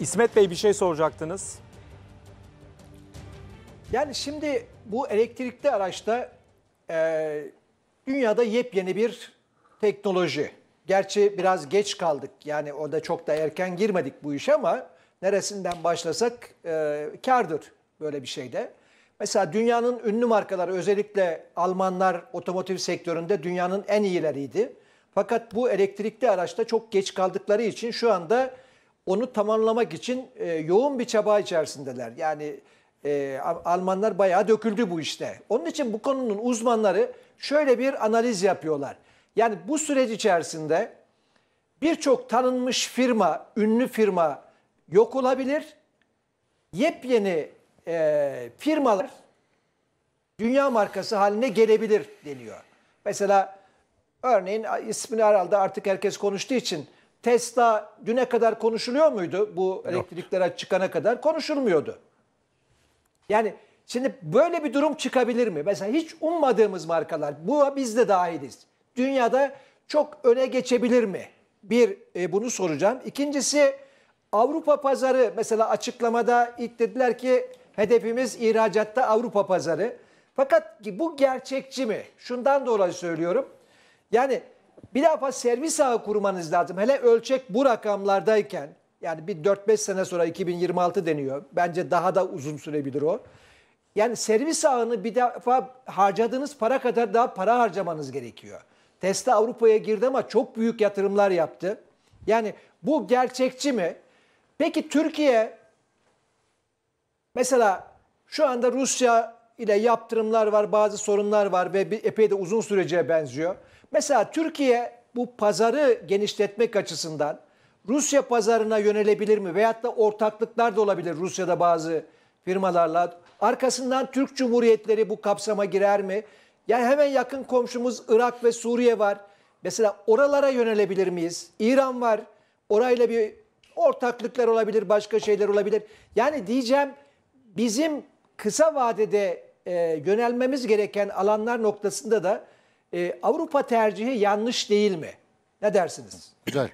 İsmet Bey bir şey soracaktınız. Yani şimdi bu elektrikli araçta e, dünyada yepyeni bir teknoloji. Gerçi biraz geç kaldık yani orada çok da erken girmedik bu işe ama neresinden başlasak e, kardır böyle bir şeyde. Mesela dünyanın ünlü markaları özellikle Almanlar otomotiv sektöründe dünyanın en iyileriydi. Fakat bu elektrikli araçta çok geç kaldıkları için şu anda onu tamamlamak için e, yoğun bir çaba içerisindeler. Yani e, Almanlar bayağı döküldü bu işte. Onun için bu konunun uzmanları şöyle bir analiz yapıyorlar. Yani bu süreç içerisinde birçok tanınmış firma, ünlü firma yok olabilir. Yepyeni e, firmalar dünya markası haline gelebilir deniyor. Mesela örneğin ismini herhalde artık herkes konuştuğu için Tesla düne kadar konuşuluyor muydu bu elektrikler çıkana kadar? Konuşulmuyordu. Yani şimdi böyle bir durum çıkabilir mi? Mesela hiç ummadığımız markalar, bu biz de dahiliz. Dünyada çok öne geçebilir mi? Bir, e, bunu soracağım. İkincisi Avrupa pazarı mesela açıklamada ilk dediler ki hedefimiz ihracatta Avrupa pazarı. Fakat bu gerçekçi mi? Şundan dolayı söylüyorum. Yani bir defa servis ağı kurmanız lazım. Hele ölçek bu rakamlardayken yani bir 4-5 sene sonra 2026 deniyor. Bence daha da uzun sürebilir o. Yani servis ağını bir defa harcadığınız para kadar daha para harcamanız gerekiyor. Tesla Avrupa'ya girdi ama çok büyük yatırımlar yaptı. Yani bu gerçekçi mi? Peki Türkiye mesela şu anda Rusya ile yaptırımlar var, bazı sorunlar var ve bir, epey de uzun sürece benziyor. Mesela Türkiye bu pazarı genişletmek açısından Rusya pazarına yönelebilir mi? Veyahut da ortaklıklar da olabilir Rusya'da bazı firmalarla. Arkasından Türk Cumhuriyetleri bu kapsama girer mi? Yani hemen yakın komşumuz Irak ve Suriye var. Mesela oralara yönelebilir miyiz? İran var. Orayla bir ortaklıklar olabilir, başka şeyler olabilir. Yani diyeceğim bizim kısa vadede e, yönelmemiz gereken alanlar noktasında da e, Avrupa tercihi yanlış değil mi? Ne dersiniz? Güzel.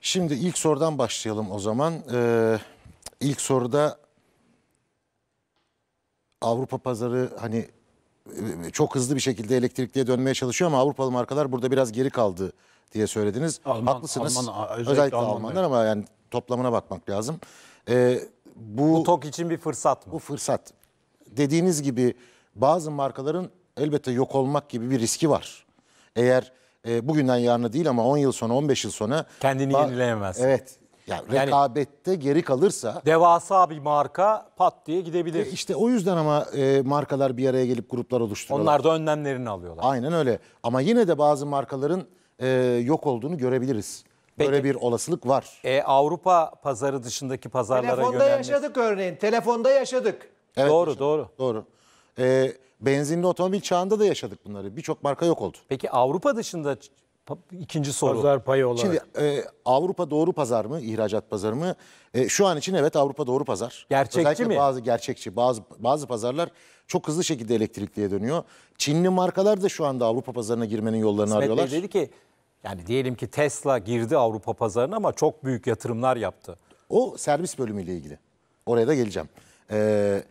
Şimdi ilk sorudan başlayalım o zaman. Ee, ilk soruda Avrupa pazarı hani e, çok hızlı bir şekilde elektrikliye dönmeye çalışıyor ama Avrupalı markalar burada biraz geri kaldı diye söylediniz. Alman, Haklısınız. Alman, özellikle, özellikle Almanlar, Almanlar ama yani toplamına bakmak lazım. Ee, bu, bu tok için bir fırsat mı? Bu fırsat. Dediğiniz gibi bazı markaların elbette yok olmak gibi bir riski var. Eğer e, bugünden yarına değil ama 10 yıl sonra 15 yıl sonra kendini yenileyemez. Evet. Yani rekabette yani, geri kalırsa devasa bir marka pat diye gidebilir. E işte o yüzden ama e, markalar bir araya gelip gruplar oluşturuyorlar. Onlar da önlemlerini alıyorlar. Aynen öyle. Ama yine de bazı markaların e, yok olduğunu görebiliriz. Peki. Böyle bir olasılık var. E, Avrupa pazarı dışındaki pazarlara Telefonda yönelmek... yaşadık örneğin. Telefonda yaşadık. Evet, doğru, yaşadık. doğru. Doğru. Ee, benzinli otomobil çağında da yaşadık bunları. Birçok marka yok oldu. Peki Avrupa dışında ikinci soru. Pazar payı olarak. Şimdi e, Avrupa doğru pazar mı? ihracat pazarı mı? E, şu an için evet Avrupa doğru pazar. Gerçekçi Özellikle mi? bazı gerçekçi. Bazı bazı pazarlar çok hızlı şekilde elektrikliye dönüyor. Çinli markalar da şu anda Avrupa pazarına girmenin yollarını İsmet arıyorlar. Bey dedi ki yani diyelim ki Tesla girdi Avrupa pazarına ama çok büyük yatırımlar yaptı. O servis bölümüyle ilgili. Oraya da geleceğim. Ee,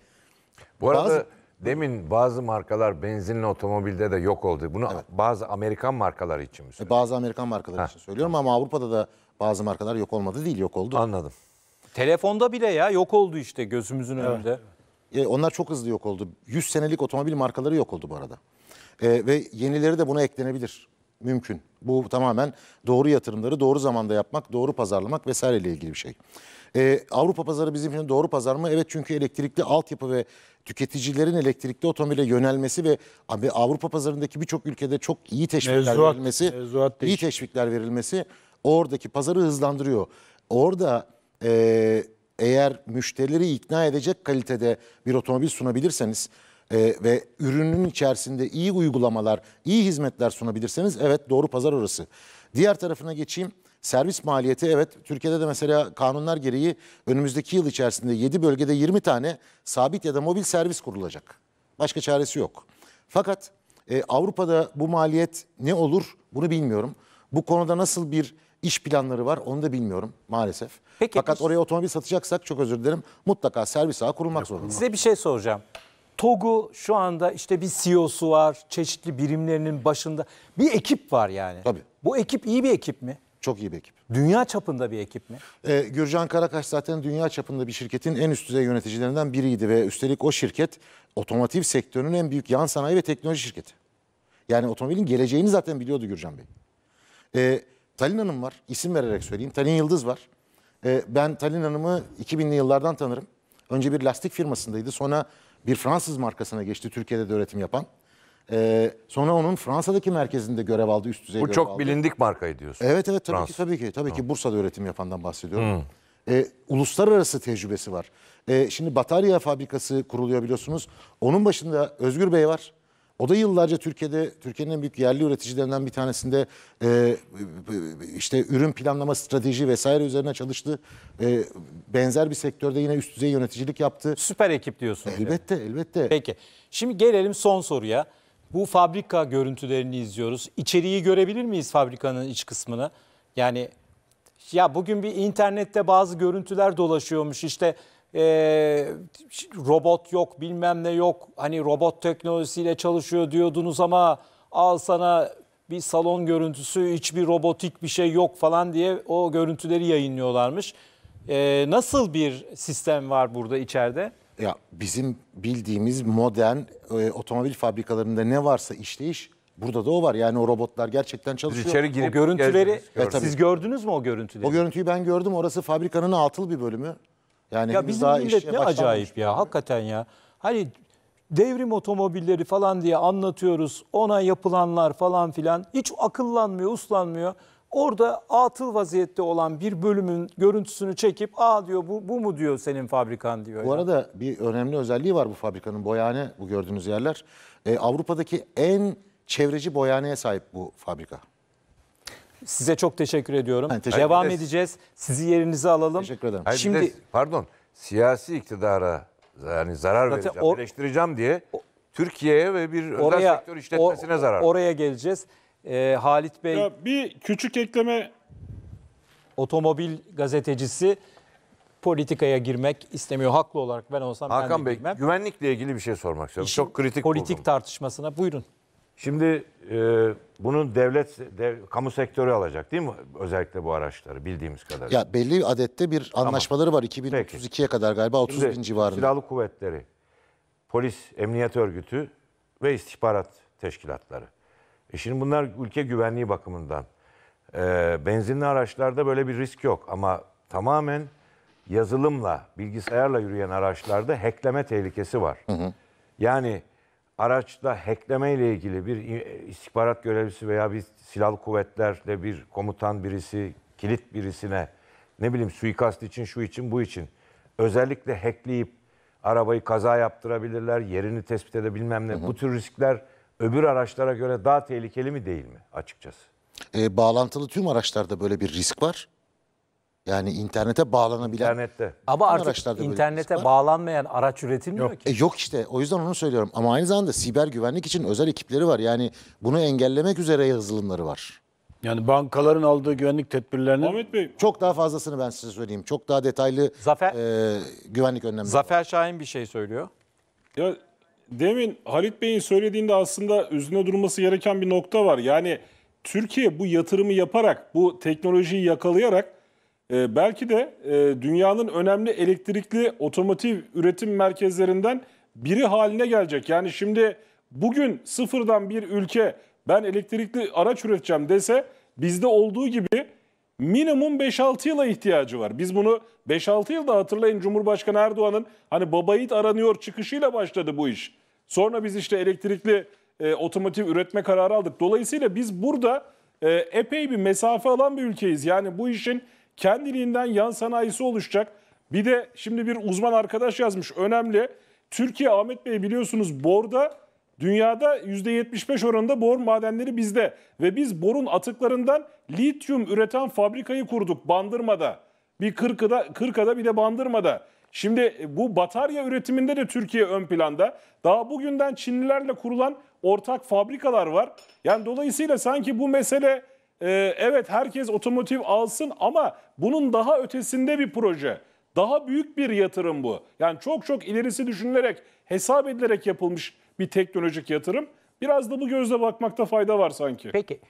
Bu arada Demin bazı markalar benzinli otomobilde de yok oldu. Bunu evet. bazı Amerikan markaları için mi E, söylüyorsun? bazı Amerikan markaları için söylüyorum ama Avrupa'da da bazı markalar yok olmadı değil yok oldu. Anladım. Telefonda bile ya yok oldu işte gözümüzün önünde. E, onlar çok hızlı yok oldu. 100 senelik otomobil markaları yok oldu bu arada. E, ve yenileri de buna eklenebilir. Mümkün. Bu tamamen doğru yatırımları doğru zamanda yapmak, doğru pazarlamak vesaireyle ilgili bir şey. Ee, Avrupa pazarı bizim için doğru pazar mı? Evet çünkü elektrikli altyapı ve tüketicilerin elektrikli otomobile yönelmesi ve abi Avrupa pazarındaki birçok ülkede çok iyi teşvikler mevzuat, verilmesi, mevzuat iyi teşvikler verilmesi oradaki pazarı hızlandırıyor. Orada e, eğer müşterileri ikna edecek kalitede bir otomobil sunabilirseniz e, ve ürünün içerisinde iyi uygulamalar, iyi hizmetler sunabilirseniz evet doğru pazar orası. Diğer tarafına geçeyim servis maliyeti evet Türkiye'de de mesela kanunlar gereği önümüzdeki yıl içerisinde 7 bölgede 20 tane sabit ya da mobil servis kurulacak. Başka çaresi yok. Fakat e, Avrupa'da bu maliyet ne olur bunu bilmiyorum. Bu konuda nasıl bir iş planları var onu da bilmiyorum maalesef. Peki, Fakat oraya otomobil satacaksak çok özür dilerim mutlaka servis ağı kurulmak zorunda. Size bir şey soracağım. TOG'u şu anda işte bir CEO'su var, çeşitli birimlerinin başında bir ekip var yani. Tabii. Bu ekip iyi bir ekip mi? Çok iyi bir ekip. Dünya çapında bir ekip mi? Ee, Gürcan Karakaş zaten dünya çapında bir şirketin en üst düzey yöneticilerinden biriydi ve üstelik o şirket otomotiv sektörünün en büyük yan sanayi ve teknoloji şirketi. Yani otomobilin geleceğini zaten biliyordu Gürcan Bey. Ee, Talin Hanım var, isim vererek söyleyeyim. Talin Yıldız var. Ee, ben Talin Hanım'ı 2000'li yıllardan tanırım. Önce bir lastik firmasındaydı, sonra bir Fransız markasına geçti Türkiye'de de üretim yapan. Ee, sonra onun Fransa'daki merkezinde görev aldı, üst düzey Bu çok aldı. bilindik markayı diyorsun. Evet evet tabii Fransa. ki tabii ki. Tabii ki Bursa'da üretim yapandan bahsediyorum. Hmm. Ee, uluslararası tecrübesi var. Ee, şimdi batarya fabrikası kuruluyor biliyorsunuz. Onun başında Özgür Bey var. O da yıllarca Türkiye'de Türkiye'nin en büyük yerli üreticilerinden bir tanesinde e, işte ürün planlama strateji vesaire üzerine çalıştı. E, benzer bir sektörde yine üst düzey yöneticilik yaptı. Süper ekip diyorsun. Elbette elbette. Peki. Şimdi gelelim son soruya. Bu fabrika görüntülerini izliyoruz. İçeriği görebilir miyiz fabrikanın iç kısmını? Yani ya bugün bir internette bazı görüntüler dolaşıyormuş İşte e, robot yok bilmem ne yok hani robot teknolojisiyle çalışıyor diyordunuz ama al sana bir salon görüntüsü hiçbir robotik bir şey yok falan diye o görüntüleri yayınlıyorlarmış. E, nasıl bir sistem var burada içeride? Ya bizim bildiğimiz modern e, otomobil fabrikalarında ne varsa işleyiş burada da o var. Yani o robotlar gerçekten çalışıyor. İçeri girip o görüntüleri geldiniz, e, gördünüz. E, siz gördünüz mü o görüntüleri? O görüntüyü ben gördüm. Orası fabrikanın atıl bir bölümü. Yani ya bizim daha millet ne acayip ya hakikaten ya. Hani devrim otomobilleri falan diye anlatıyoruz. Ona yapılanlar falan filan hiç akıllanmıyor, uslanmıyor. Orada atıl vaziyette olan bir bölümün görüntüsünü çekip aa diyor bu, bu mu diyor senin fabrikan diyor. Bu yani. arada bir önemli özelliği var bu fabrikanın boyane bu gördüğünüz yerler. Ee, Avrupa'daki en çevreci boyaneye sahip bu fabrika. Size çok teşekkür ediyorum. Yani teşekkür Devam ederiz. edeceğiz. Sizi yerinize alalım. Teşekkür ederim. Hayır, Şimdi de, pardon siyasi iktidara yani zarar Zaten vereceğim, or, eleştireceğim diye Türkiye'ye ve bir oraya, özel sektör işletmesine or, zarar. Oraya geleceğiz. E, Halit Bey Ya bir küçük ekleme otomobil gazetecisi politikaya girmek istemiyor. Haklı olarak ben olsam ben Hakan de Bey güvenlikle ilgili bir şey sormak istiyorum. Çok kritik politik buldum. tartışmasına buyurun. Şimdi e, bunun devlet, dev- kamu sektörü alacak değil mi? Özellikle bu araçları bildiğimiz kadarıyla. Ya belli adette bir anlaşmaları var 2032'ye kadar galiba 30 bin civarında. Silahlı kuvvetleri, polis, emniyet örgütü ve istihbarat teşkilatları. E şimdi bunlar ülke güvenliği bakımından. E, benzinli araçlarda böyle bir risk yok ama tamamen yazılımla, bilgisayarla yürüyen araçlarda hackleme tehlikesi var. Hı hı. Yani araçta hackleme ile ilgili bir istihbarat görevlisi veya bir silahlı kuvvetlerle bir komutan birisi, kilit birisine ne bileyim suikast için, şu için, bu için özellikle hackleyip arabayı kaza yaptırabilirler, yerini tespit edebilmem ne. Hı hı. Bu tür riskler öbür araçlara göre daha tehlikeli mi değil mi açıkçası? E, bağlantılı tüm araçlarda böyle bir risk var. Yani internete bağlanabilen Internette. Ama artık araçlarda internete bağlanmayan araç üretilmiyor ki. E, yok işte o yüzden onu söylüyorum ama aynı zamanda siber güvenlik için özel ekipleri var. Yani bunu engellemek üzere yazılımları var. Yani bankaların aldığı güvenlik tedbirlerinin Ahmet Bey Çok daha fazlasını ben size söyleyeyim. Çok daha detaylı Zafer- e, güvenlik önlemleri var. Zafer Şahin bir şey söylüyor. ya demin Halit Bey'in söylediğinde aslında üzerine durması gereken bir nokta var. Yani Türkiye bu yatırımı yaparak, bu teknolojiyi yakalayarak e, belki de e, dünyanın önemli elektrikli otomotiv üretim merkezlerinden biri haline gelecek. Yani şimdi bugün sıfırdan bir ülke ben elektrikli araç üreteceğim dese bizde olduğu gibi minimum 5-6 yıla ihtiyacı var. Biz bunu 5-6 yılda hatırlayın Cumhurbaşkanı Erdoğan'ın hani babayit aranıyor çıkışıyla başladı bu iş. Sonra biz işte elektrikli e, otomotiv üretme kararı aldık. Dolayısıyla biz burada e, epey bir mesafe alan bir ülkeyiz. Yani bu işin kendiliğinden yan sanayisi oluşacak. Bir de şimdi bir uzman arkadaş yazmış önemli. Türkiye Ahmet Bey biliyorsunuz borda Dünyada %75 oranında bor madenleri bizde ve biz borun atıklarından lityum üreten fabrikayı kurduk Bandırma'da. Bir Kırka'da, Kırka'da bir de Bandırma'da. Şimdi e, bu batarya üretiminde de Türkiye ön planda. Daha bugünden Çinlilerle kurulan ortak fabrikalar var. Yani dolayısıyla sanki bu mesele e, evet herkes otomotiv alsın ama bunun daha ötesinde bir proje. Daha büyük bir yatırım bu. Yani çok çok ilerisi düşünülerek, hesap edilerek yapılmış bir teknolojik yatırım. Biraz da bu gözle bakmakta fayda var sanki. Peki